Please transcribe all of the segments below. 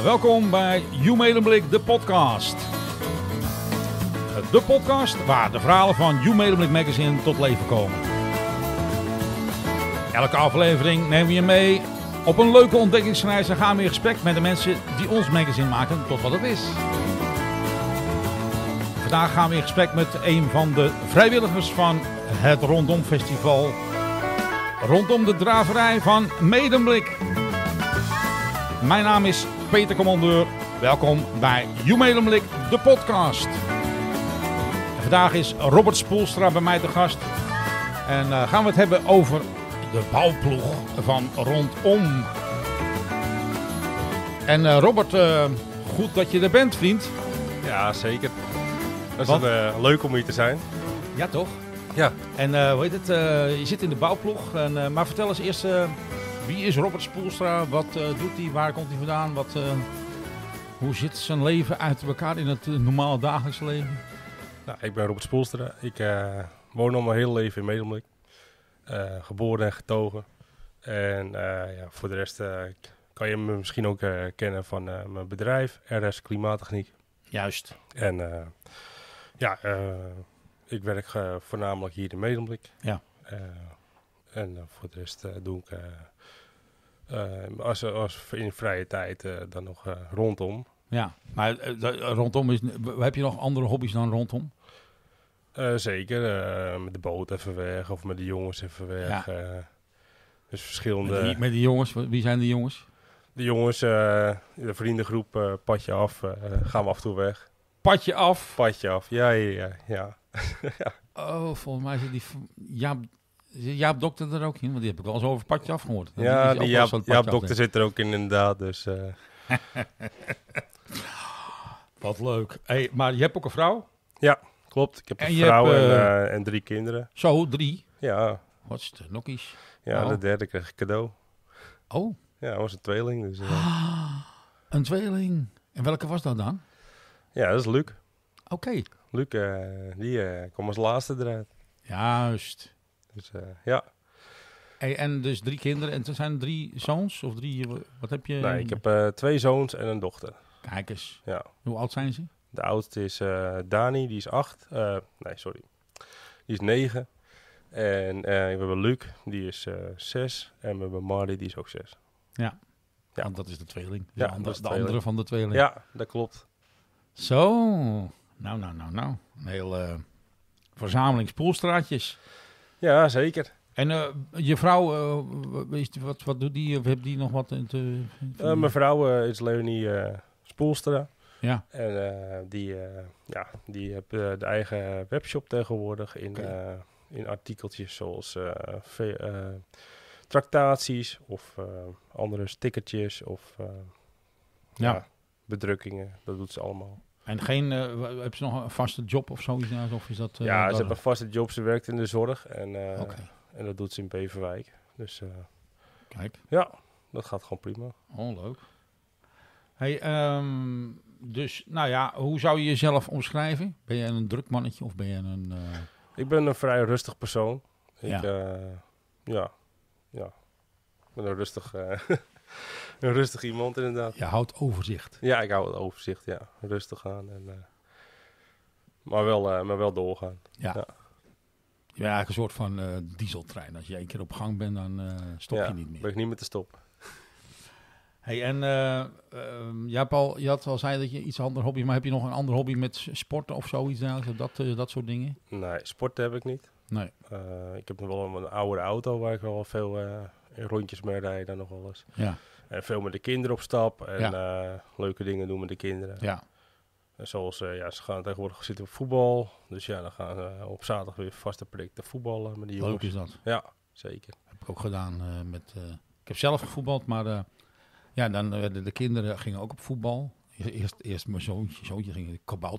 welkom bij You Made Blik, de podcast. De podcast waar de verhalen van You Made Blik magazine tot leven komen. Elke aflevering nemen we je mee op een leuke ontdekkingsreis en gaan we in gesprek met de mensen die ons magazine maken tot wat het is. Vandaag gaan we in gesprek met een van de vrijwilligers van het Rondom Festival. Rondom de draverij van Medemblik. Mijn naam is Peter Commandeur. Welkom bij Jumelumlik, de podcast. En vandaag is Robert Spoelstra bij mij te gast. En eh, gaan we het hebben over de bouwploeg van Rondom. En eh, Robert, eh, goed dat je er bent, vriend. Ja, zeker. Dat is een, leuk om hier te zijn. Ja, toch? Ja. En hoe heet het? je zit in de bouwploeg. En, maar vertel eens eerst wie is Robert Spoelstra? Wat eh, doet hij? Waar komt hij vandaan? Wat, eh, hoe zit zijn leven uit elkaar in het eh, normale dagelijks leven? Nou, ik ben Robert Spoelstra. Ik woon al mijn hele leven in Medemblik. geboren en getogen. En ja, voor de rest kan je me misschien ook kennen van mijn bedrijf, RS Klimaattechniek. Juist. En ja, ik werk voornamelijk hier in Medemblik. Ja. en voor de rest doe ik eh, als, als in vrije tijd eh, dan nog eh, rondom. Ja, maar rondom is. Heb je nog andere hobby's dan rondom? zeker. met de boot even weg of met de jongens even weg. Ja. dus verschillende. Met de jongens, wie zijn de jongens? De jongens, de vriendengroep, padje af, gaan we af en toe weg. Padje af? Padje af, ja, ja, ja. ja. oh, volgens mij zit die Ja. Jaap Dokter er ook in? Want die heb ik wel eens over het afgehoord. ja, die Jaap, Jaap, Dokter zit er ook in inderdaad. Dus, eh. Wat leuk. Hey, maar je hebt ook een vrouw? Ja, klopt. Ik heb een vrouw eh, eh, en, drie kinderen. Zo, drie? Ja. Wat is nog eens? Ja, oh. de derde kreeg ik cadeau. Oh. Ja, dat was een tweeling. Dus, ah, een tweeling. En welke was dat dan? Ja, dat is Luc. Oké. Luc, die uh, komt als laatste eruit. Juist. Dus eh, ja. en dus drie kinderen. En er zijn drie zoons of drie... Eh, wat heb je? Nee, ik heb eh, twee zoons en een dochter. Kijk eens. Ja. Hoe oud zijn ze? De oudste is Dani, die is acht. nee, sorry. Die is negen. En we hebben Luc, die is uh, zes. En we hebben Marley, die is ook zes. Ja, ja. want dat is de tweeling. ja, dat is de andere van de tweeling. Ja, dat klopt. Zo, nou, nou, nou, nou. Een hele uh, verzameling spoelstraatjes. Ja, zeker. En eh, je vrouw, uh, wat, wat doet die? Of heeft die nog wat? In te, uh, mijn vrouw is Leonie Spoelstra. Ja. En die, ja, die heeft de eigen webshop tegenwoordig in, in artikeltjes zoals tractaties of andere stickertjes of ja. bedrukkingen. Dat doet ze allemaal. En geen, eh, heb ze nog een vaste job of zoiets? Of is dat, eh, ja, ze hebben een vaste job. Ze werkt in de zorg en, eh, en dat doet ze in Beverwijk. Dus Kijk. ja, dat gaat gewoon prima. Oh, leuk. Hey, ehm, dus, nou ja, hoe zou je jezelf omschrijven? Ben jij een druk mannetje of ben je een... Ik ben een vrij rustig persoon. Ik, ja. ja. ja, ik ben een rustig... Een rustig iemand, inderdaad. Je houdt overzicht. Ja, ik hou het overzicht, ja. Rustig aan. En, eh, maar, wel, eh, maar wel doorgaan. Ja. ja. Je eigenlijk een soort van eh, dieseltrein. Als je één keer op gang bent, dan stop je niet meer. ben ik niet meer te stoppen. Hey, en ehm, ja, Paul, je had al zei dat je iets ander hobby, maar heb je nog een ander hobby met sporten of zoiets? Nou, dat, dat soort dingen? Nee, sporten heb ik niet. Nee. ik heb nog wel een, een oude auto waar ik wel veel rondjes mee rijden nog wel eens. Ja. En veel met de kinderen op stap en eh, leuke dingen doen met de kinderen. Ja. En zoals, eh, ja, ze gaan tegenwoordig zitten op voetbal. Dus ja, dan gaan ze op zaterdag weer vaste te voetballen met die Leuk is dat. Ja, zeker. Heb ik ook gedaan eh, met... ik heb zelf gevoetbald, maar ja, dan werden de kinderen gingen ook op voetbal. Eerst, eerst mijn zoontje, zoontje ging voetballen.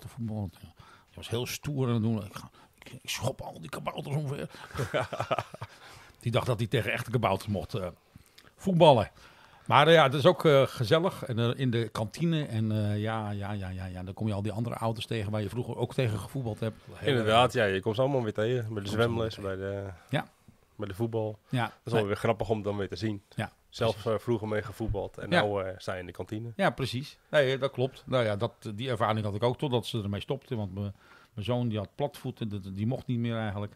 Dat was heel stoer en het doen. Ik, ik, ik schop al die kabouters ongeveer. die dacht dat hij tegen echte kabouters mocht voetballen. Maar eh, ja, het is ook eh, gezellig en, eh, in de kantine. En ja, ja, ja, ja, ja, dan kom je al die andere auto's tegen waar je vroeger ook tegen gevoetbald hebt. Inderdaad, ja, je komt ze allemaal weer tegen. Bij de zwemles, bij de, ja. bij de voetbal. Ja. Dat is wel weer grappig om dan weer te zien. Ja, zelf uh, vroeger mee gevoetbald en ja. nu uh, sta in de kantine. Ja, precies. Nee, dat klopt. Nou ja, dat, die ervaring had ik ook totdat ze ermee stopte. Want mijn zoon die had platvoeten, die mocht niet meer eigenlijk.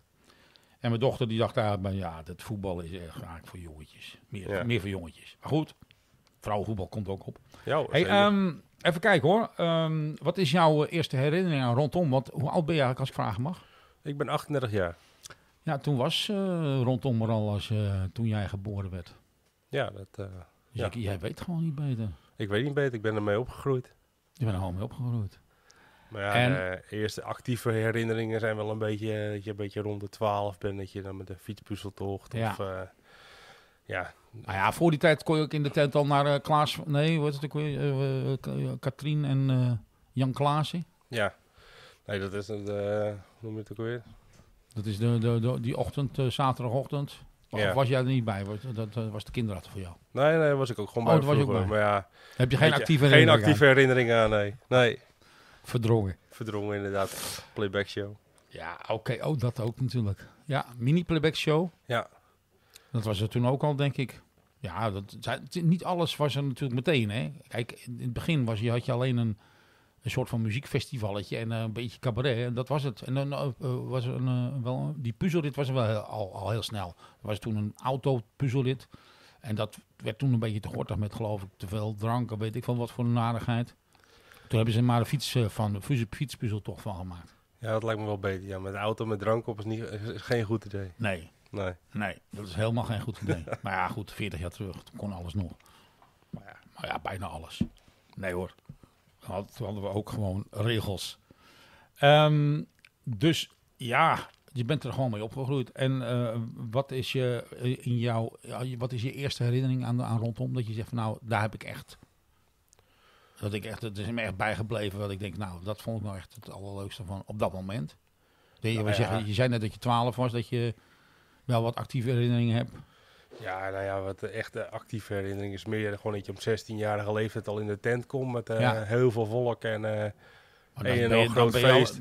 En mijn dochter die dacht daar, ja, dat voetbal is echt eigenlijk voor jongetjes. Meer, meer voor jongetjes. Maar goed, vrouwenvoetbal komt ook op. Ja, hey, ehm, even kijken hoor. Ehm, wat is jouw eerste herinnering aan rondom? Want hoe oud ben je eigenlijk als ik vragen mag? Ik ben 38 jaar. Ja, toen was eh, rondom er al als eh, toen jij geboren werd. Ja, dat. Eh, dus ja. Ik, jij weet gewoon niet beter. Ik weet niet beter, ik ben ermee opgegroeid. Je bent er gewoon mee opgegroeid. Maar ja, eh, eerste actieve herinneringen zijn wel een beetje... Eh, dat je een beetje rond de 12 bent... dat je dan met de fietspuzzeltocht tocht of... Eh, ja. Nou ja, voor die tijd kon je ook in de tent al naar uh, Klaas... Nee, wordt het ook weer? Katrien en Jan Klaassen. Ja. Nee, dat is een... noem je het ook weer? Dat is de, de, die ochtend, zaterdagochtend. Of ja. was jij er niet bij? Dat, was de kinderachtig voor jou? Nee, nee, was ik ook gewoon oh, bij. ook bij. Maar ja, Heb je geen actieve herinneringen? Geen actieve herinneringen aan, nee. nee. Verdrongen. Verdrongen, inderdaad. Playback show. Ja, oké. Oh, dat ook natuurlijk. Ja, mini playback show. Ja. Dat was er toen ook al, denk ik. Ja, dat, niet alles was er natuurlijk meteen. Hè. Kijk, in het begin was, je, had je alleen een, een soort van muziekfestivalletje en eh, een beetje cabaret. En dat was het. En dan eh, eh, was er een, wel, die puzzelrit was er wel al, al heel snel. Er was toen een auto autopuzzelrit. En dat werd toen een beetje te gortig met, geloof ik, te veel drank. Weet ik van wat voor een narigheid. Toen hebben ze maar een fiets eh, van, fietspuzzel toch van gemaakt. Ja, dat lijkt me wel beter. Ja, met de auto met drank op is, niet, geen goed idee. Nee. Nee. Nee, dat is helemaal geen goed idee. maar ja, goed, 40 jaar terug, toen kon alles nog. Maar ja, maar ja bijna alles. Nee hoor. Toen hadden we ook gewoon regels. Ehm, dus ja, je bent er gewoon mee opgegroeid. En eh, wat, is je, eh, in jouw, wat is je eerste herinnering aan, aan rondom? Dat je zegt van nou, daar heb ik echt dat ik echt, het is me echt bijgebleven. Wat ik denk, nou, dat vond ik nou echt het allerleukste van op dat moment. Je, nou, zeggen, je zei net dat je 12 was, dat je wel wat actieve herinneringen hebt. Ja, nou ja, wat de echte eh, actieve herinnering is meer gewoon dat je op 16-jarige leeftijd al in de tent komt met eh, heel veel volk en een eh, heel groot feest.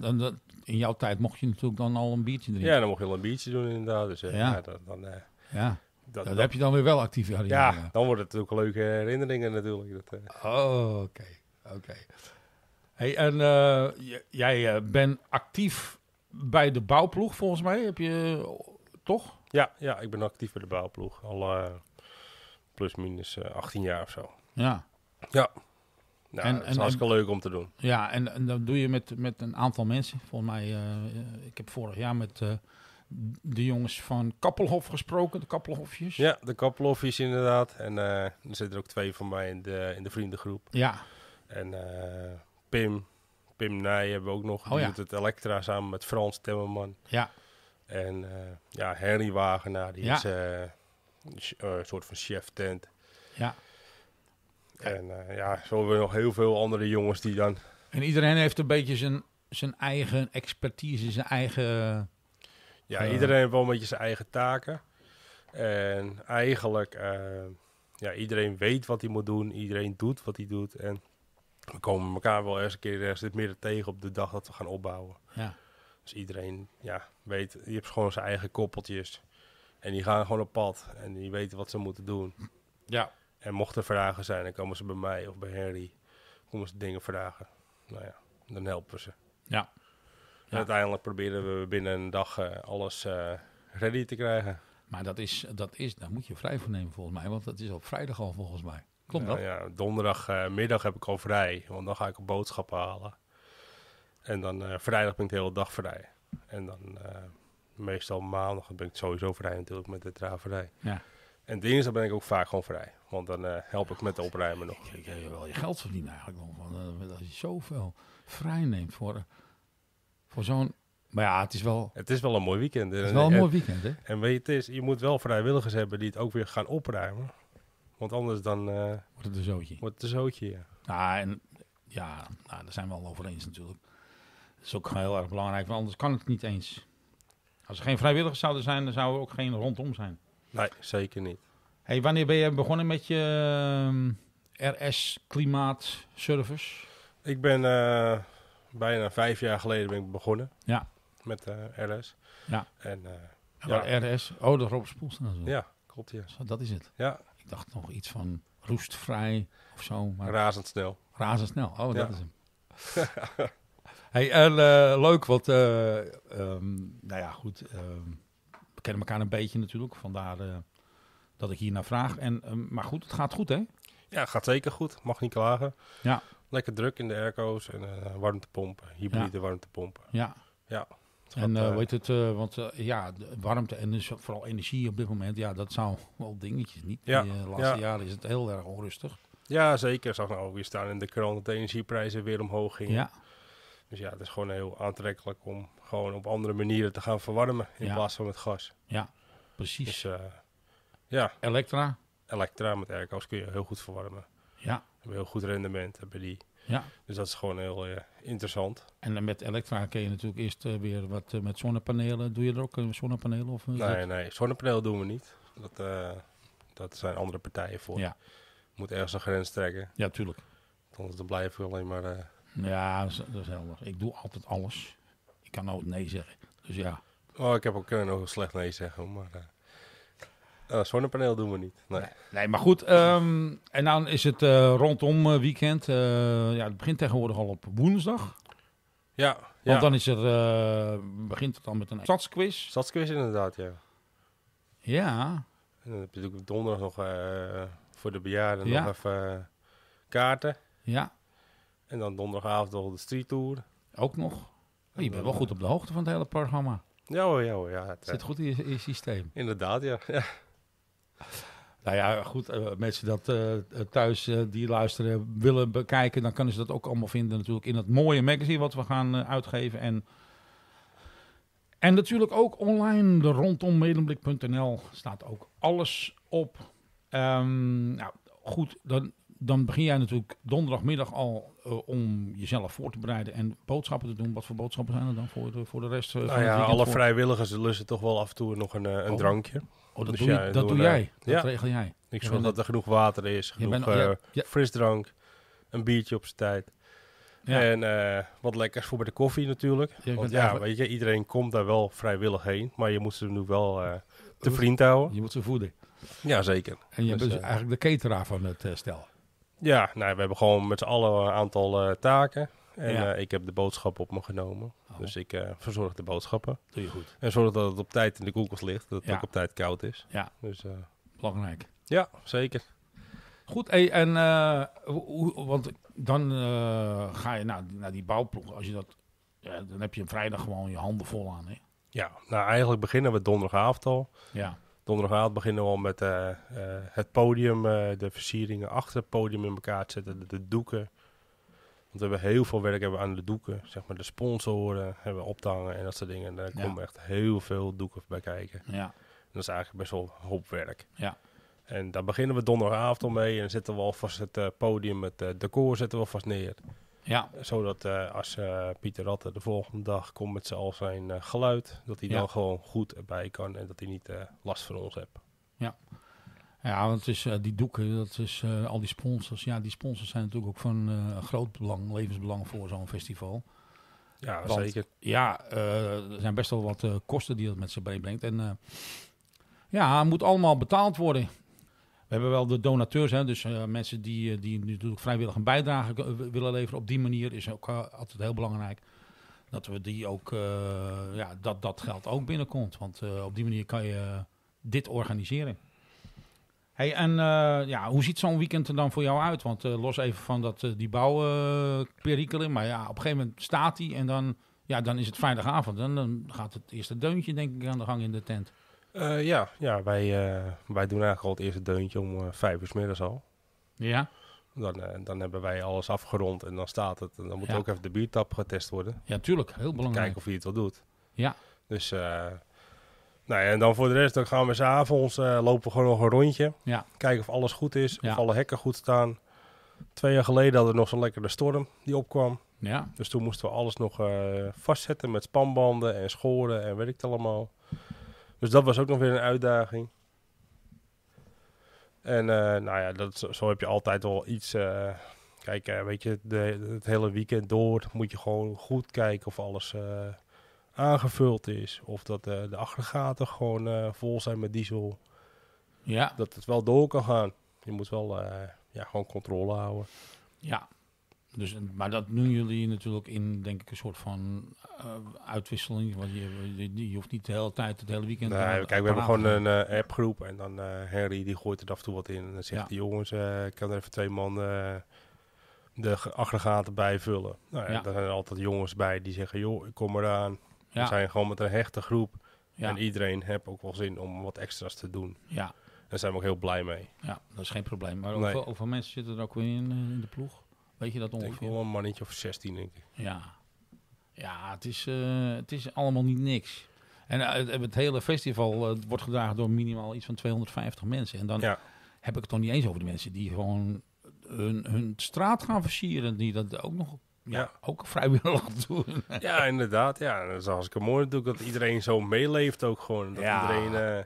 in jouw tijd mocht je natuurlijk dan al een biertje drinken. Ja, dan mocht je al een biertje doen inderdaad. Dus ja. ja. dan, dan ja dat, heb je dan weer wel actief herinneringen. Ja, dan wordt het ook leuke herinneringen natuurlijk. Dat, eh. Oh, oké. oké. Hey, en eh, jij eh, bent actief bij de bouwploeg volgens mij, heb je toch? Ja, ja ik ben actief bij de bouwploeg. Al uh, plus minus 18 jaar of zo. Ja. Ja. Nou, dat is en, hartstikke leuk om te doen. Ja, en, en dat doe je met, met een aantal mensen. Volgens mij, ik heb vorig jaar met de jongens van Kappelhof gesproken, de Kappelhofjes. Ja, de Kappelhofjes inderdaad. En eh, er zitten er ook twee van mij in de, in de vriendengroep. Ja. En eh, Pim, Pim Nij hebben we ook nog. Oh, ja. doet het Elektra samen met Frans Timmerman. Ja. En eh, ja, Henry Wagenaar, die is een soort van chef tent. Ja. En ja, zo hebben we nog heel veel andere jongens die dan... En iedereen heeft een beetje zijn, zijn eigen expertise, zijn eigen ja, eh. iedereen heeft wel een beetje zijn eigen taken. En eigenlijk, eh, ja, iedereen weet wat hij moet doen. Iedereen doet wat hij doet. En we komen elkaar wel eens een keer ergens eh, dit midden tegen op de dag dat we gaan opbouwen. Ja. Dus iedereen ja, weet, je hebt gewoon zijn eigen koppeltjes. En die gaan gewoon op pad. En die weten wat ze moeten doen. Ja. En mochten er vragen zijn, dan komen ze bij mij of bij Henry. Komen ze dingen vragen. Nou ja, dan helpen ze. Ja uiteindelijk proberen we binnen een dag eh, alles eh, ready te krijgen. Maar dat is, dat is, daar moet je vrij voor nemen volgens mij, want dat is op vrijdag al volgens mij. Klopt dat? Ja, donderdagmiddag eh, heb ik al vrij, want dan ga ik boodschappen halen. En dan vrijdag ben ik de hele dag vrij. En dan meestal maandag ben ik sowieso vrij natuurlijk met de draverij. Ja. En dinsdag ben ik ook vaak gewoon vrij. Want dan help ik met de opruimen nog. Ik heb wel je geld verdienen eigenlijk nog. Want, als je zoveel vrij neemt voor, zo'n... Maar ja, het is wel... Het is wel een mooi weekend. Het is wel een mooi weekend, hè? En weet je, het is, je moet wel vrijwilligers hebben die het ook weer gaan opruimen. Want anders dan... Eh, wordt het een zootje. Wordt het een zootje, ja. Nou, en, ja, nou, daar zijn we al over eens natuurlijk. Dat is ook heel erg belangrijk, want anders kan het niet eens. Als er geen vrijwilligers zouden zijn, dan zouden we ook geen rondom zijn. Nee, zeker niet. Hey, wanneer ben je begonnen met je ehm, RS Klimaat Service? Ik ben eh, bijna vijf jaar geleden ben ik begonnen. Ja. Met eh, RS. Ja. En, eh, ja. RS, oh, de Robert Spoelstra Ja, klopt, ja. dat is het. Ja. Ik dacht nog iets van roestvrij of zo. Maar razendsnel. Razendsnel, oh, dat is hem. hey, eh, leuk, want ehm, nou ja, goed. Ehm, we kennen elkaar een beetje natuurlijk, vandaar dat ik hier naar vraag. En, ehm, maar goed, het gaat goed, hè? Ja, het gaat zeker goed. Mag niet klagen. Ja. Lekker druk in de airco's en eh, warmtepompen, hybride warmtepompen. Ja. Ja. En eh, eh, weet het, want ja, warmte en dus vooral energie op dit moment, ja, dat zijn wel dingetjes niet. Ja, De laatste jaren is het heel erg onrustig. Ja, zeker. Zag nou ook weer staan in de krant dat de energieprijzen weer omhoog gingen. Ja. Dus ja, het is gewoon heel aantrekkelijk om gewoon op andere manieren te gaan verwarmen in plaats van met gas. Ja, precies. Dus, ja. Elektra? Elektra met airco's kun je heel goed verwarmen. Ja heel goed rendement hebben die. Ja. Dus dat is gewoon heel eh, interessant. En dan met elektra kun je natuurlijk eerst eh, weer wat eh, met zonnepanelen. Doe je er ook zonnepanelen? Of, nee, nee, zonnepanelen doen we niet. Dat, dat zijn andere partijen voor. Ja. Moet ergens een grens trekken. Ja, tuurlijk. Anders dan blijven we alleen maar... Ja, dat is, helder. Ik doe altijd alles. Ik kan nooit nee zeggen. Dus ja. Oh, ik heb ook kunnen nog slecht nee zeggen, maar... Uh, zonnepaneel doen we niet. Nee, nee, maar goed. Ehm, en dan is het eh, rondom eh, weekend. ja, het begint tegenwoordig al op woensdag. Ja. Want ja. dan is er, begint het dan met een stadsquiz. Stadsquiz inderdaad, ja. Ja. En dan heb je natuurlijk donderdag nog voor de bejaarden nog even kaarten. Ja. En dan donderdagavond nog de street tour. Ook nog. Oh, je bent wel goed op de hoogte van het hele programma. Ja hoor, ja Ja, het, Zit goed in je, in je systeem. Inderdaad, ja. ja. Nou ja, goed, eh, mensen dat eh, thuis eh, die luisteren willen bekijken, dan kunnen ze dat ook allemaal vinden natuurlijk in dat mooie magazine wat we gaan uitgeven. En, en natuurlijk ook online de rondom staat ook alles op. Ehm, nou goed, dan, dan begin jij natuurlijk donderdagmiddag al om jezelf voor te bereiden en boodschappen te doen. Wat voor boodschappen zijn er dan voor de, voor de rest? van nou alle vrijwilligers lusten toch wel af en toe nog een, een oh. drankje. Oh, dat, dus doe, dat doe jij. Dat regel jij. Ik zorg dat er genoeg water is, genoeg eh, frisdrank, een biertje op zijn tijd. En eh, wat lekkers voor bij de koffie natuurlijk. Ja, Want ja, weet je, iedereen komt daar wel vrijwillig heen. Maar je moet ze nu wel eh, te vriend houden. Je moet ze voeden. Ja, zeker. En je dus, bent dus eigenlijk de cateraar van het stel. Ja, nou, we hebben gewoon met z'n allen een aantal taken. En eh, ik heb de boodschap op me genomen. Oh. Dus ik eh, verzorg de boodschappen. Doe je goed. En zorg dat het op tijd in de koelkast ligt. Dat het ook op tijd koud is. Ja, dus, eh, belangrijk. Ja, zeker. Goed, en hoe, want dan ga je naar, naar die bouwploeg. Als je dat, ja, dan heb je een vrijdag gewoon je handen vol aan. Hè? Ja, nou eigenlijk beginnen we donderdagavond al. Ja. Donderdagavond beginnen we al met het podium, de versieringen achter het podium in elkaar zetten, de doeken we hebben heel veel werk hebben aan de doeken. Zeg maar de sponsoren hebben op te hangen en dat soort dingen. Daar komen echt heel veel doeken bij kijken. Ja. dat is eigenlijk best wel hoop werk. Ja. En daar beginnen we donderdagavond al mee. En dan zetten we alvast het eh, podium, het eh, decor zetten we alvast neer. Ja. Zodat eh, als Pieter Ratten de volgende dag komt met al zijn geluid, dat hij dan gewoon goed erbij kan en dat hij niet last van ons hebt. Ja. Ja, want is, eh, die doeken, dat is eh, al die sponsors. Ja, die sponsors zijn natuurlijk ook van uh, groot belang, levensbelang voor zo'n festival. Ja, zeker. Ja, er zijn best wel wat kosten die dat met zich meebrengt. En ja, het moet allemaal betaald worden. We hebben wel de donateurs, hè, dus mensen die, die natuurlijk vrijwillig een bijdrage willen leveren. Op die manier is ook altijd heel belangrijk dat we die ook, ja, dat dat geld ook binnenkomt. Want op die manier kan je dit organiseren. Hey, en eh, ja, hoe ziet zo'n weekend er dan voor jou uit? Want eh, los even van dat, eh, die bouwperikelen, maar ja, op een gegeven moment staat hij en dan, ja, dan is het vrijdagavond. En dan gaat het eerste deuntje, denk ik, aan de gang in de tent. ja, ja wij, wij doen eigenlijk al het eerste deuntje om vijf uur s middags al. Ja. Dan, dan hebben wij alles afgerond en dan staat het. En dan moet ook even de biertap getest worden. Ja, tuurlijk. Heel belangrijk. Kijken of je het wel doet. Ja. Dus nou ja, en dan voor de rest, dan gaan we s'avonds uh, lopen gewoon nog een rondje. Ja. Kijken of alles goed is, of alle hekken goed staan. Twee jaar geleden hadden we nog zo'n lekkere storm die opkwam. Ja. Dus toen moesten we alles nog eh, vastzetten met spanbanden en schoren en weet ik het allemaal. Dus dat was ook nog weer een uitdaging. En eh, nou ja, dat, zo heb je altijd wel iets. kijk, weet je, het hele weekend door moet je gewoon goed kijken of alles aangevuld is. Of dat eh, de aggregaten gewoon eh, vol zijn met diesel. Ja. Dat het wel door kan gaan. Je moet wel eh, ja, gewoon controle houden. Ja, dus, maar dat doen jullie natuurlijk in, denk ik, een soort van uitwisseling. Want je, je, hoeft niet de hele tijd, het hele weekend... Nee, kijk, we hebben gewoon een uh, appgroep. En dan uh, Henry, die gooit er af en toe wat in. En dan zegt de jongens, ik kan even twee man de aggregaten bijvullen. Nou, ja, Dan zijn altijd jongens bij die zeggen, joh, ik kom eraan. We zijn gewoon met een hechte groep. Ja. En iedereen heeft ook wel zin om wat extra's te doen. Ja. Daar zijn we ook heel blij mee. Ja, dat is geen probleem. Maar hoeveel, nee. mensen zitten er ook weer in, eh, in, de ploeg? Weet je dat ongeveer? Ik denk wel een mannetje of 16, denk ik. Ja, ja het, is, eh, het is allemaal niet niks. En uh, het hele festival wordt gedragen door minimaal iets van 250 mensen. En dan ja. heb ik het nog niet eens over de mensen die gewoon hun, hun straat gaan versieren. Die dat ook nog ja. ook vrijwillig doen. ja, inderdaad. Ja, dat is hartstikke mooi doe, dat iedereen zo meeleeft ook gewoon. Dat ja. iedereen, eh,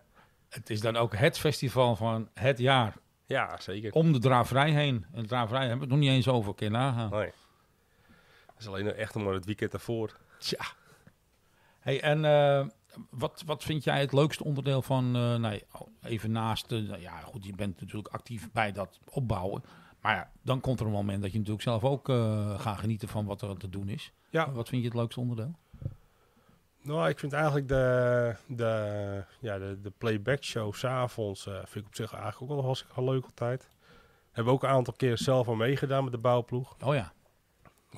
Het is dan ook het festival van het jaar. Ja, zeker. Om de Draaivrij heen. En de hebben we het nog niet eens over, kun je nagaan. Nee. Het is alleen echt maar het weekend daarvoor. Tja. Hey, en eh, wat, wat vind jij het leukste onderdeel van, eh, nee, nou even naast, nou ja goed, je bent natuurlijk actief bij dat opbouwen. Maar ja, dan komt er een moment dat je natuurlijk zelf ook uh, gaat genieten van wat er te doen is. Ja. Wat vind je het leukste onderdeel? Nou, ik vind eigenlijk de, de, ja, de, de playback show s'avonds uh, vind ik op zich eigenlijk ook wel hartstikke leuke tijd. Hebben we ook een aantal keer zelf al meegedaan met de bouwploeg. Oh ja.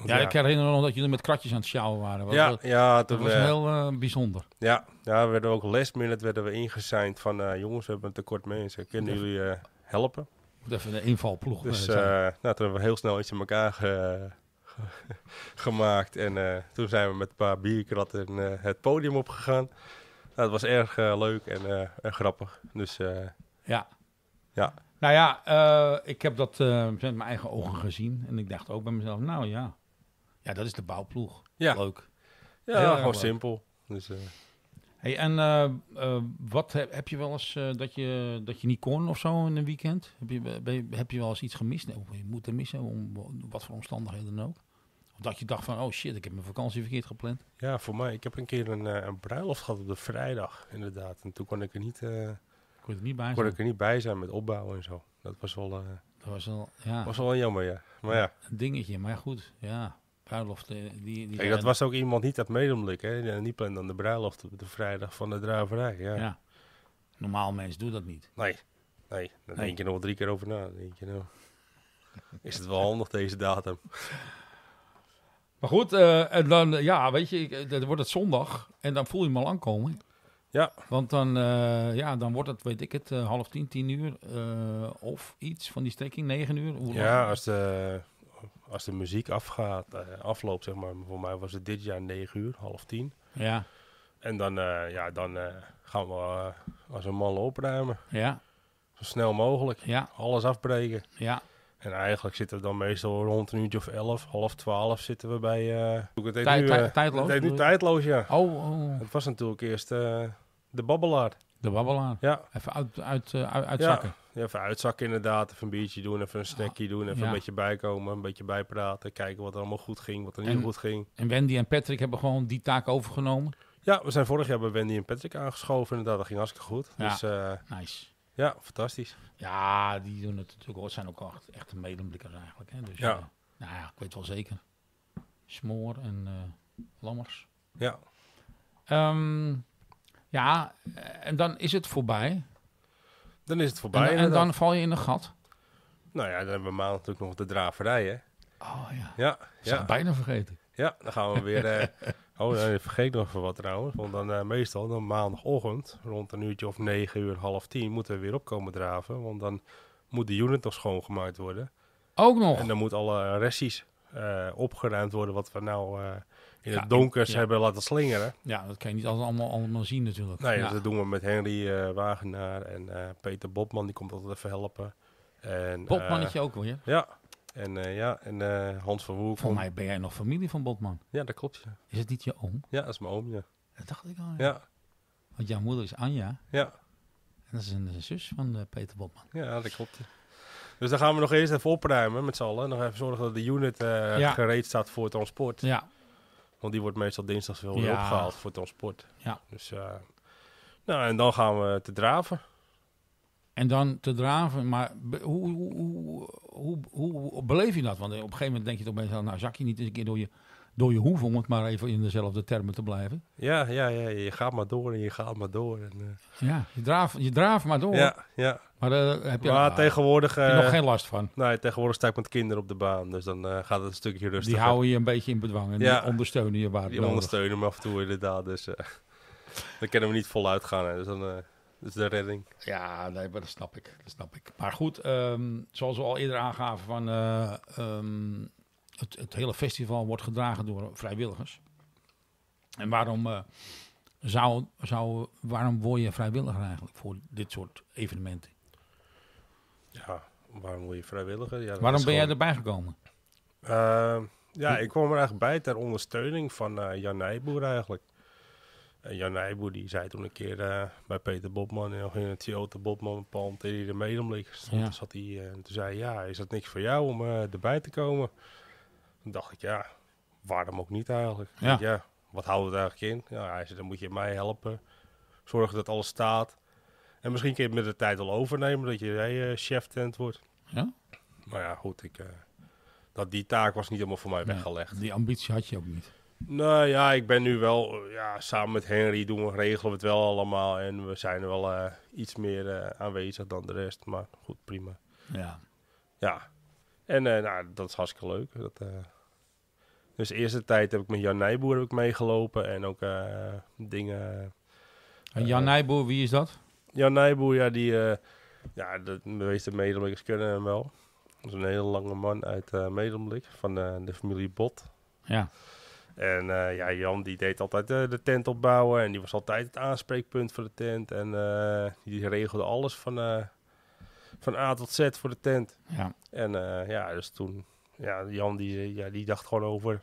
ja, ik herinner me nog dat jullie met kratjes aan het sjouwen waren. Ja, dat, ja, dat, was eh, heel bijzonder. Ja, ja, we werden ook last minute werden we ingezeind van... jongens, we hebben een tekort mensen. Kunnen jullie helpen? Moet even een invalploeg Dus eh, eh, nou, toen hebben we heel snel iets in elkaar gemaakt. En eh, toen zijn we met een paar bierkratten uh, het podium opgegaan. Nou, dat was erg leuk en grappig. Dus ja. ja. Nou ja, ik heb dat met mijn eigen ogen gezien. En ik dacht ook bij mezelf, nou ja. Ja, dat is de bouwploeg. Ja. Leuk. Ja, heel gewoon simpel. Dus, en eh, eh, wat heb, heb, je wel eens eh, dat, je, dat je niet kon of zo in een weekend? Heb je, ben, heb je wel eens iets gemist? Nee, je moet er missen, om wat voor omstandigheden dan ook. Of dat je dacht van, oh shit, ik heb mijn vakantie verkeerd gepland. Ja, voor mij. Ik heb een keer een, een bruiloft gehad op de vrijdag, inderdaad. En toen kon ik er niet, kon er niet, bij, kon Ik er niet bij zijn met opbouwen en zo. Dat was wel, dat was wel, ja. was wel jammer, ja. Maar ja. Een dingetje, maar goed, ja bruiloft. Eh, die, die Kijk, dat was ook iemand niet dat meedomlijk, hè? Niet plan dan de bruiloft de vrijdag van de draverij. Ja. ja. Normaal mens doet dat niet. Nee, nee. Dan nee. denk nog drie keer over na. Dan denk je nou, is het wel handig deze datum? Maar goed, eh, en dan, ja, weet je, dan wordt het zondag en dan voel je hem al aankomen. Ja. Want dan, eh, ja, dan wordt het, weet ik het, half tien, tien uur of iets van die strekking, negen uur. ja, als de als de muziek afgaat, eh, afloopt, zeg maar, voor mij was het dit jaar 9 uur, half tien. Ja. En dan, eh, ja, dan eh, gaan we als een man opruimen. Ja. Zo snel mogelijk. Ja. Alles afbreken. Ja. En eigenlijk zitten dan meestal rond een uurtje of elf, half twaalf zitten we bij... Uh, tijdloos? Het heet tijdloos, ja. Oh, oh. Het was natuurlijk eerst de babbelaar. De babbelaar. Ja. Even uit, uit, uit, uitzakken even uitzakken inderdaad. Even een biertje doen, even een snackje doen, even een beetje bijkomen, een beetje bijpraten. Kijken wat er allemaal goed ging, wat er niet goed ging. En Wendy en Patrick hebben gewoon die taak overgenomen? Ja, we zijn vorig jaar bij Wendy en Patrick aangeschoven inderdaad. Dat ging hartstikke goed. Ja, dus, eh, nice. Ja, fantastisch. Ja, die doen het natuurlijk wel. zijn ook echt, echt medeblikkers eigenlijk. Hè? Dus, ja. Eh, nou ja, ik weet wel zeker. Smoor en uh, Lammers. Ja. Ehm, ja, en dan is het voorbij. Dan is het voorbij. En, dan val je in een gat? Nou ja, dan hebben we maandag natuurlijk nog de draverij, Oh ja. Ja. ja. bijna vergeten. Ja, dan gaan we weer... Eh, oh, vergeet nog even wat trouwens. Want dan eh, meestal, dan maandagochtend, rond een uurtje of negen uur, half tien, moeten we weer opkomen draven. Want dan moet de unit nog schoongemaakt worden. Ook nog? En dan moet alle resties eh, opgeruimd worden wat we nou in het donkers ze hebben laten slingeren. Ja, dat kan je niet allemaal, allemaal zien natuurlijk. Nee, dat doen we met Henry uh, Wagenaar en eh, Peter Bobman, die komt altijd even helpen. En, Bobmannetje eh, ook weer? Ja. En ja, en Hans van Woerkom. Voor mij ben jij nog familie van Botman. Ja, dat klopt. Is het niet je oom? Ja, dat is mijn oom, ja. Dat dacht ik al. Ja. Want jouw moeder is Anja. Ja. En dat is een, zus van Peter Botman. Ja, dat klopt. Dus dan gaan we nog eerst even opruimen met z'n allen. Nog even zorgen dat de unit gereed staat voor transport. Ja, want die wordt meestal dinsdags wel weer opgehaald voor transport. Ja. Dus, eh, nou, en dan gaan we te draven. En dan te draven, maar hoe, hoe, hoe, hoe, beleef je dat? Want op een gegeven moment denk je toch jezelf: nou zak je niet eens een keer door je, door je hoef om het maar even in dezelfde termen te blijven. Ja, ja, ja, je gaat maar door en je gaat maar door. En, eh, Ja, je draaft je draaf maar door. Ja, ja. Maar daar eh, heb je maar ah, tegenwoordig, nog eh, geen last van. Nee, tegenwoordig sta ik met kinderen op de baan. Dus dan eh, gaat het een stukje rustiger. Die houden je een beetje in bedwang en die ondersteunen je waar Die ondersteunen me af en toe inderdaad. Dus dan kunnen we niet voluit gaan. Hè. Dus dan... is de redding. Ja, nee, maar dat snap ik. Dat snap ik. Maar goed, ehm, zoals we al eerder aangaven, van, ehm, het, hele festival wordt gedragen door vrijwilligers. En waarom, zou, waarom word je vrijwilliger eigenlijk voor dit soort evenementen? Ja, waarom wil je vrijwilliger? Ja, waarom ben jij erbij gekomen? Ehm, ja, ik kwam er eigenlijk bij ter ondersteuning van eh, Jan Nijboer eigenlijk. Jan Nijboer die zei toen een keer eh, bij Peter Bobman en in het Toyota Bobman pand in de Medemlik ja. zat hij eh, en toen zei ja, is dat niks voor jou om erbij te komen? Toen dacht ik ja, waarom ook niet eigenlijk? Ja. ja wat we het eigenlijk in? Ja, hij zei dan moet je mij helpen, zorgen dat alles staat. En misschien kun je het met de tijd al overnemen dat je eh, chef tent wordt. Ja? Maar ja, goed, ik, eh, dat, die taak was niet helemaal voor mij weggelegd. Die ambitie had je ook niet. Nou ja, ik ben nu wel, eh, ja, samen met Henry doen we, regelen we het wel allemaal. En we zijn wel iets meer uh, aanwezig dan de rest. Maar goed, prima. Ja. Ja. En nou, dat is hartstikke leuk. Dat, dus de eerste tijd heb ik met Jan Nijboer heb ik meegelopen. En ook dingen... Jan Nijboer, wie is dat? Jan Nijboer, ja, die... Eh, ja, de meeste medemlikkers kennen hem wel. Dat is een hele lange man uit uh, van eh, de familie Bot. Ja. En ja, Jan die deed altijd de tent opbouwen en die was altijd het aanspreekpunt voor de tent. En die regelde alles van, van A tot Z voor de tent. Ja. En ja, dus toen, ja, Jan die, ja, die dacht gewoon over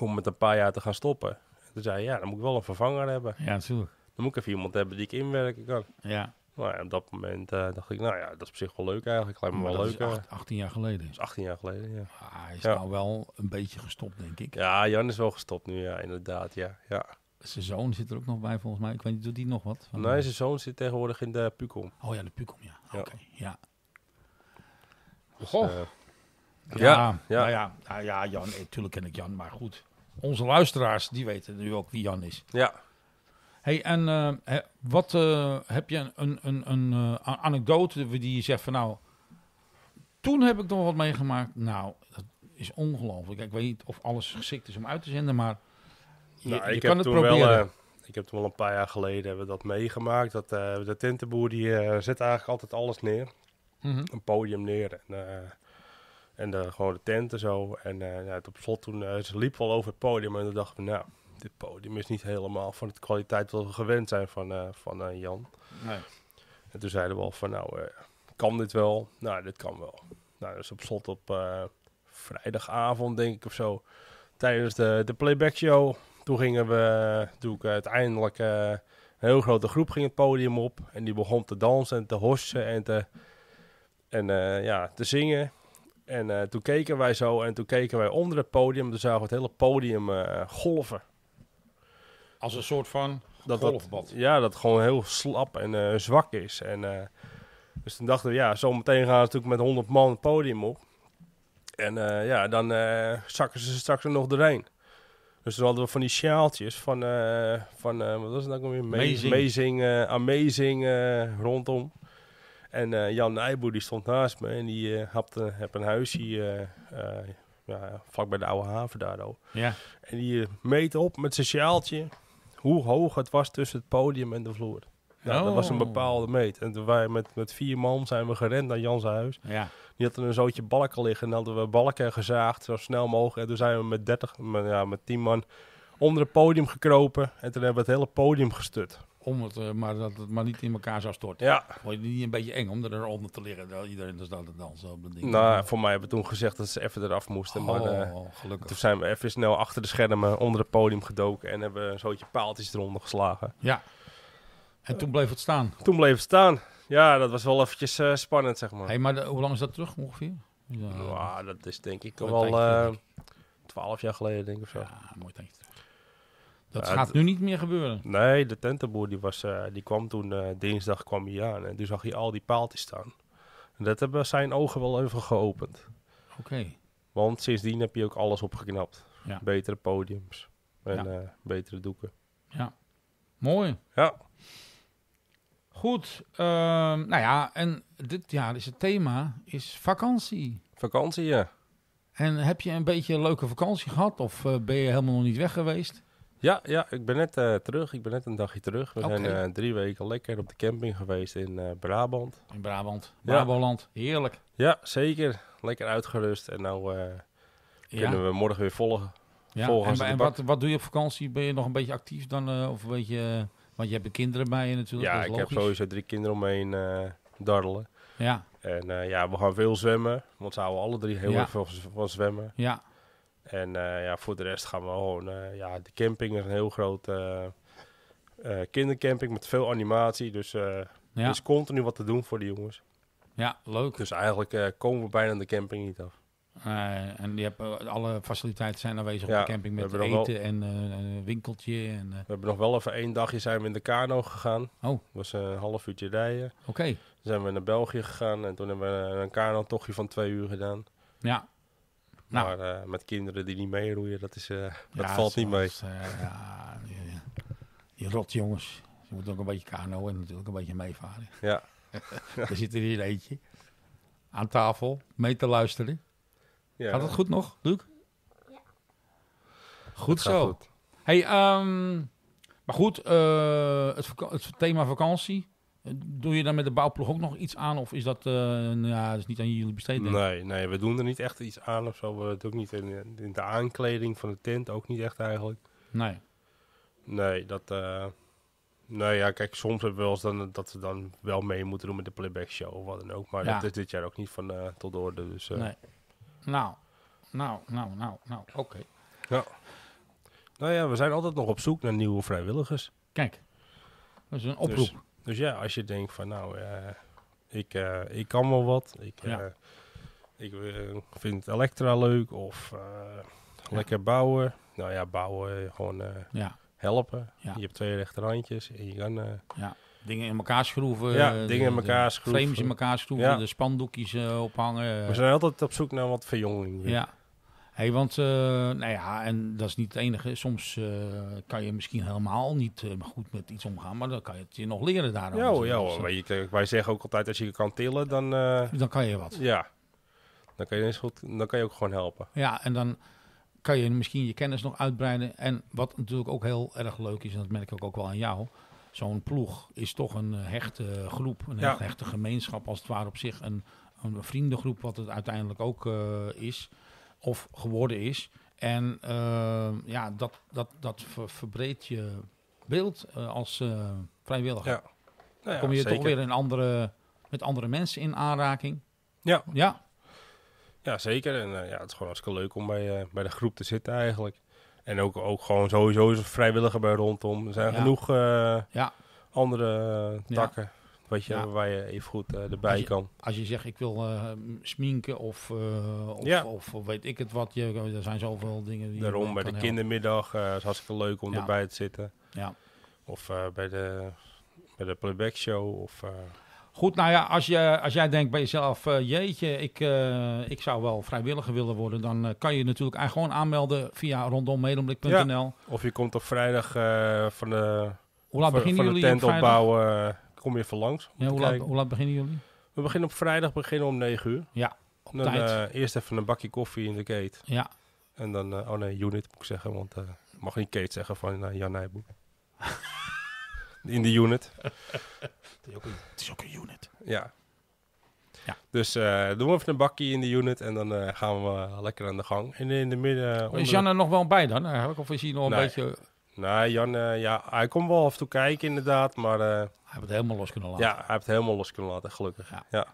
om met een paar jaar te gaan stoppen. En toen zei hij, ja, dan moet ik wel een vervanger hebben. Ja, natuurlijk dan moet ik even iemand hebben die ik inwerken kan. Ja. Nou ja, op dat moment eh, dacht ik, nou ja, dat is op zich wel leuk eigenlijk. Lijkt me maar wel leuk. Acht, 18 jaar geleden. Dat is 18 jaar geleden, ja. Ah, hij is nou wel een beetje gestopt, denk ik. Ja, Jan is wel gestopt nu, ja, inderdaad, ja. ja. Zijn zoon zit er ook nog bij, volgens mij. Ik weet niet, doet die nog wat? nee, eh, zijn zoon zit tegenwoordig in de Pukom. Oh ja, de Pukom, ja. Oké, dus, eh, ja. ja, ja. Nou ja, nou ja, Jan, natuurlijk ken ik Jan, maar goed. Onze luisteraars, die weten nu ook wie Jan is. Ja, Hey, en eh, wat eh, heb je een, een, een, eh, anekdote die je zegt van nou, toen heb ik nog wat meegemaakt. Nou, dat is ongelooflijk. Ik weet niet of alles geschikt is om uit te zenden, maar je, nou, je ik kan heb het proberen. Wel, ik heb toen wel een paar jaar geleden hebben dat meegemaakt. Dat, de tentenboer die zet eigenlijk altijd alles neer. Mhm. Een podium neer. En, en de, gewoon de tenten zo. En ja, op slot toen, ze liep wel over het podium en toen dachten we nou dit podium is niet helemaal van de kwaliteit wat we gewend zijn van, eh, van eh, Jan. Nee. En toen zeiden we al van, nou, eh, kan dit wel? Nou, dit kan wel. Nou, dus op slot op vrijdagavond, denk ik of zo, tijdens de, de playback show, toen gingen we, toen ik uiteindelijk een heel grote groep ging het podium op. En die begon te dansen en te hossen en te, en, ja, te zingen. En toen keken wij zo en toen keken wij onder het podium. Toen zagen we het hele podium golven. Als een soort van dat, Dat, ja, dat gewoon heel slap en eh, zwak is. En, eh, dus toen dachten we, ja, zometeen gaan we natuurlijk met 100 man het podium op. En eh, ja, dan zakken ze straks er nog doorheen. Dus toen hadden we van die sjaaltjes van, van wat was het nou weer? Amazing, amazing, amazing rondom. En Jan Nijboer die stond naast me en die had heb een huisje ja, vlak bij de oude haven daar. Al. Ja. En die meet op met zijn sjaaltje hoe hoog het was tussen het podium en de vloer. Ja, dat was een oh. bepaalde meet. En toen wij met, met vier man zijn we gerend naar Jans huis. Ja. Die had een zootje balken liggen. En hadden we balken gezaagd zo snel mogelijk. En toen zijn we met 30, met, ja, met 10 man onder het podium gekropen. En toen hebben we het hele podium gestut om het, eh, maar dat het maar niet in elkaar zou storten. Ja. Vond je niet een beetje eng om eronder te liggen? Dat iedereen dus dat dansen op dat Nou, voor mij hebben we toen gezegd dat ze even eraf moesten. maar, oh, eh, gelukkig. Toen zijn we even snel achter de schermen onder het podium gedoken en hebben een zootje paaltjes eronder geslagen. Ja. En toen bleef het staan? Toen bleef het staan. Ja, dat was wel eventjes eh, spannend, zeg maar. Hey, maar hoe lang is dat terug ongeveer? Ja, nou, dat is denk ik wel twaalf jaar geleden, denk ik of zo. Ja, mooi ik. Dat gaat nu niet meer gebeuren. Nee, de tentenboer die was, eh, die kwam toen eh, dinsdag kwam hij aan en toen zag hij al die paaltjes staan. En dat hebben zijn ogen wel even geopend. Oké. Want sindsdien heb je ook alles opgeknapt. Ja. Betere podiums en eh, betere doeken. Ja, mooi. Ja. Goed, ehm, nou ja, en dit jaar is dus het thema is vakantie. Vakantie, ja. En heb je een beetje een leuke vakantie gehad of ben je helemaal nog niet weg geweest? Ja, ja, ik ben net eh, terug. Ik ben net een dagje terug. We zijn eh, drie weken lekker op de camping geweest in eh, Brabant. In Brabant. Brabant, heerlijk. Ja, zeker. Lekker uitgerust. En nou kunnen we morgen weer volgen. Ja. en, wat, wat doe je op vakantie? Ben je nog een beetje actief dan? of een beetje, want je hebt de kinderen bij je natuurlijk. Ja, ik heb sowieso drie kinderen omheen darrelen. Ja. En ja, we gaan veel zwemmen. Want ze houden alle drie heel erg veel van zwemmen. Ja. En eh, ja, voor de rest gaan we gewoon... Eh, ja, de camping is een heel groot eh, kindercamping met veel animatie. Dus ja. er is continu wat te doen voor de jongens. Ja, leuk. Dus eigenlijk komen we bijna de camping niet af. en je hebt, alle faciliteiten zijn aanwezig ja, op de camping met eten en een winkeltje. En, We hebben nog wel even één dagje zijn we in de kano gegaan. Oh. was een half uurtje rijden. Oké. zijn we naar België gegaan en toen hebben we een kano-tochtje van twee uur gedaan. Ja. Nou. Maar eh, met kinderen die niet meeroeien, dat, is, eh, dat ja, valt niet mee. Eh, ja, die, die rot jongens. Ze moeten ook een beetje kano en natuurlijk een beetje meevaren. Ja. er zit er hier eentje aan tafel mee te luisteren. Ja. Gaat het goed nog, Luc? Ja. Goed zo. Goed. Hey, ehm, maar goed, het, thema vakantie. Doe je dan met de bouwploeg ook nog iets aan? Of is dat, eh, nou ja, dat is niet aan jullie besteed? Nee, nee, we doen er niet echt iets aan of zo. We het ook niet in, in, de aankleding van de tent, ook niet echt eigenlijk. Nee. Nee, dat... Uh, nou ja, kijk, soms hebben we wel eens dan, dat ze dan wel mee moeten doen met de playback show of wat dan ook. Maar dat is dit jaar ook niet van eh, tot orde, dus... nee. Nou, nou, nou, nou, nou, oké. Nou. ja, we zijn altijd nog op zoek naar nieuwe vrijwilligers. Kijk, dat is een dus oproep. Dus ja, als je denkt van nou, eh, ik, eh, ik kan wel wat. Ik, ja. Eh, ik vind Elektra leuk of lekker bouwen. Nou ja, bouwen, gewoon helpen. Je hebt twee rechterhandjes en je kan... ja. Dingen in elkaar schroeven. dingen in elkaar schroeven. Frames in elkaar schroeven, de spandoekjes ophangen. We zijn altijd op zoek naar wat verjonging. Ja, Hey, want uh, nou ja, en dat is niet het enige. Soms eh, kan je misschien helemaal niet eh, goed met iets omgaan, maar dan kan je het je nog leren daarom. Ja, ja wij, wij zeggen ook altijd als je kan tillen, dan... dan kan je wat. Ja, dan kan je, eens goed, dan kan je ook gewoon helpen. Ja, en dan kan je misschien je kennis nog uitbreiden. En wat natuurlijk ook heel erg leuk is, en dat merk ik ook wel aan jou... Zo'n ploeg is toch een hechte groep, een hechte gemeenschap als het ware op zich. Een, een vriendengroep wat het uiteindelijk ook is of geworden is. En ehm, ja, dat, dat, dat verbreedt je beeld eh, als eh, vrijwilliger. Nou ja. kom je toch weer in andere, met andere mensen in aanraking. Ja. Ja, ja zeker. En eh, ja, het is gewoon hartstikke leuk om bij, uh, bij de groep te zitten eigenlijk. En ook, ook gewoon sowieso is er vrijwilliger bij rondom. Er zijn genoeg ja. andere takken waar je even goed eh, erbij kan. Als je zegt, ik wil eh, sminken of, eh, of, of, weet ik het wat. Je, er zijn zoveel dingen. Die Daarom, bij de kindermiddag kindermiddag is hartstikke leuk om erbij te zitten. Ja. Of bij, de, bij de playback show of... Goed, nou ja, als, je, als jij denkt bij jezelf, jeetje, ik, ik zou wel vrijwilliger willen worden, dan kan je natuurlijk eigenlijk gewoon aanmelden via rondommedomlik.nl. of je komt op vrijdag van de, Hoe laat van, beginnen jullie de tent opbouwen kom je even langs. hoe, laat, hoe, laat, beginnen jullie? We beginnen op vrijdag beginnen om 9 uur. Ja, dan, eh, eerst even een bakje koffie in de gate. Ja. En dan, eh, oh nee, unit moet ik zeggen, want eh, mag niet keet zeggen van Jan Nijboek. in de unit. het, is ook een, het is ook een unit. Ja, ja. Dus doen we even een bakje in de unit en dan gaan we lekker aan de gang. En in de midden... is Jan er nog wel bij dan eigenlijk? Of is hij nog een beetje... Nou, Jan, eh, ja, hij komt wel af en toe kijken inderdaad, maar... Eh, hij heeft het helemaal los kunnen laten. Ja, hij heeft het helemaal los kunnen laten, gelukkig. Ja.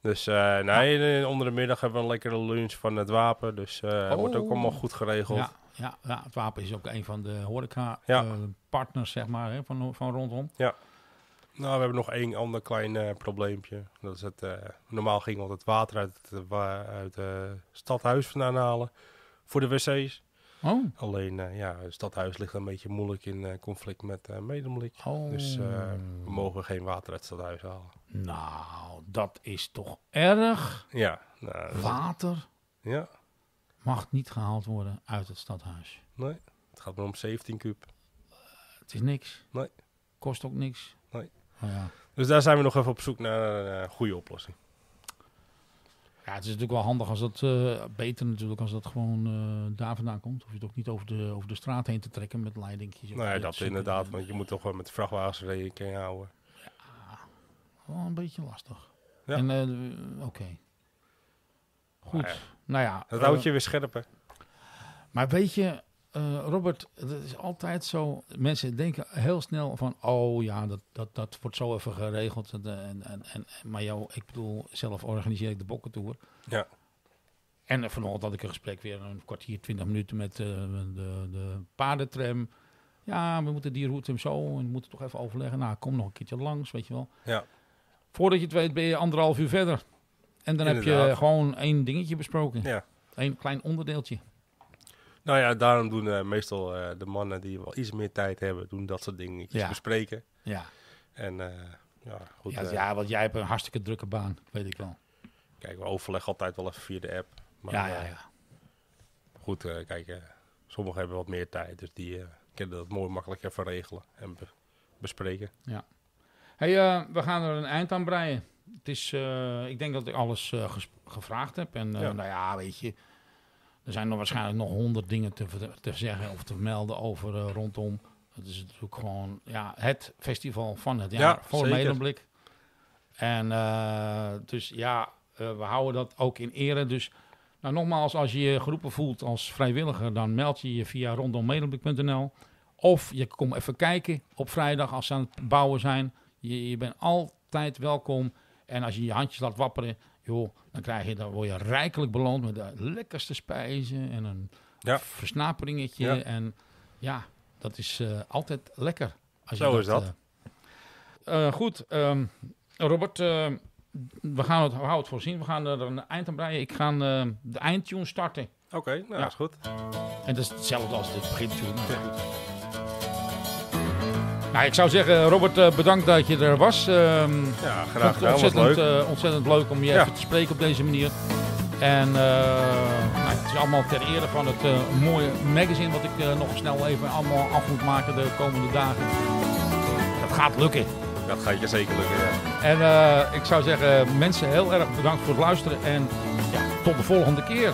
Dus uh, nee, onder de middag hebben we een lekkere lunch van het wapen, dus oh. wordt ook allemaal goed geregeld. Ja, ja, ja, het wapen is ook een van de horeca-partners, zeg maar, hè, van, van rondom. Ja. Nou, we hebben nog één ander klein probleempje. Dat is het, normaal ging het water uit het, uit, stadhuis vandaan halen voor de wc's. Oh. Alleen eh, ja, het stadhuis ligt een beetje moeilijk in eh, conflict met uh, eh, Medemblik. Oh. Dus we mogen geen water uit het stadhuis halen. Nou, dat is toch erg? Ja. Nou, water? Ja. Mag niet gehaald worden uit het stadhuis. Nee, het gaat maar om 17 kub. het is niks. Nee. Kost ook niks. Nee. Oh ja. Dus daar zijn we nog even op zoek naar een goede oplossing. Ja, het is natuurlijk wel handig als dat, eh, beter natuurlijk, als dat gewoon eh, daar vandaan komt. Hoef je toch niet over de, over de straat heen te trekken met leidingjes. Nee, nou, dat inderdaad, want je moet toch wel met vrachtwagens rekening houden. Ja, wel een beetje lastig. Ja. Uh, oké. Goed, nou ja. Nou dat houdt je weer scherp, hè? Maar weet je, eh, Robert, het is altijd zo. Mensen denken heel snel van: oh ja, dat, dat, dat wordt zo even geregeld. En, en, en, maar jou, ik bedoel, zelf organiseer ik de bokkentour. Ja. En eh, vanochtend had ik een gesprek weer een kwartier, twintig minuten met eh, de, de paardentram. Ja, we moeten die route hem zo. En we moeten toch even overleggen. Nou, kom nog een keertje langs, weet je wel. Ja. Voordat je het weet ben je anderhalf uur verder. En dan heb je gewoon één dingetje besproken. Ja. Eén klein onderdeeltje. Nou ja, daarom doen eh, meestal eh, de mannen die wel iets meer tijd hebben, doen dat soort dingetjes ja. bespreken. Ja. En eh, ja, goed. Ja, ja, want jij hebt een hartstikke drukke baan, weet ik wel. Kijk, we overleggen altijd wel even via de app. Maar, ja, ja, ja. Goed, kijk, sommigen hebben wat meer tijd, dus die kunnen dat mooi makkelijk even regelen en bespreken. Ja. hey, we gaan er een eind aan breien. Het is, ik denk dat ik alles gevraagd heb. En nou ja, weet je, er zijn er waarschijnlijk nog honderd dingen te, te zeggen of te melden over eh, rondom. Het is natuurlijk gewoon ja, het festival van het jaar ja, voor Medemblik. En eh, dus ja, eh, we houden dat ook in ere. Dus nou, nogmaals, als je je geroepen voelt als vrijwilliger, dan meld je je via rondommedemblik.nl. Of je komt even kijken op vrijdag als ze aan het bouwen zijn. je bent altijd welkom. En als je je handjes laat wapperen, joh, dan, krijg je, dan word je rijkelijk beloond met de lekkerste spijzen en een ja. versnaperingetje. En ja, dat is eh, altijd lekker. Als Zo je is dat. Eh, eh, goed, um, Robert, we gaan het hout voorzien. We gaan er een eind aan breien. Ik ga de eindtune starten. Oké, nou, dat is goed. En dat is hetzelfde als de begintune. Nou, ik zou zeggen, Robert, eh, bedankt dat je er was. Ehm, ja, graag gedaan. Ontzettend, leuk. Eh, ontzettend leuk om je even te spreken op deze manier. En eh, nou, het is allemaal ter ere van het mooie magazine wat ik nog snel even allemaal af moet maken de komende dagen. Dat gaat lukken. Dat gaat je zeker lukken. En ik zou zeggen, mensen heel erg bedankt voor het luisteren en ja, tot de volgende keer.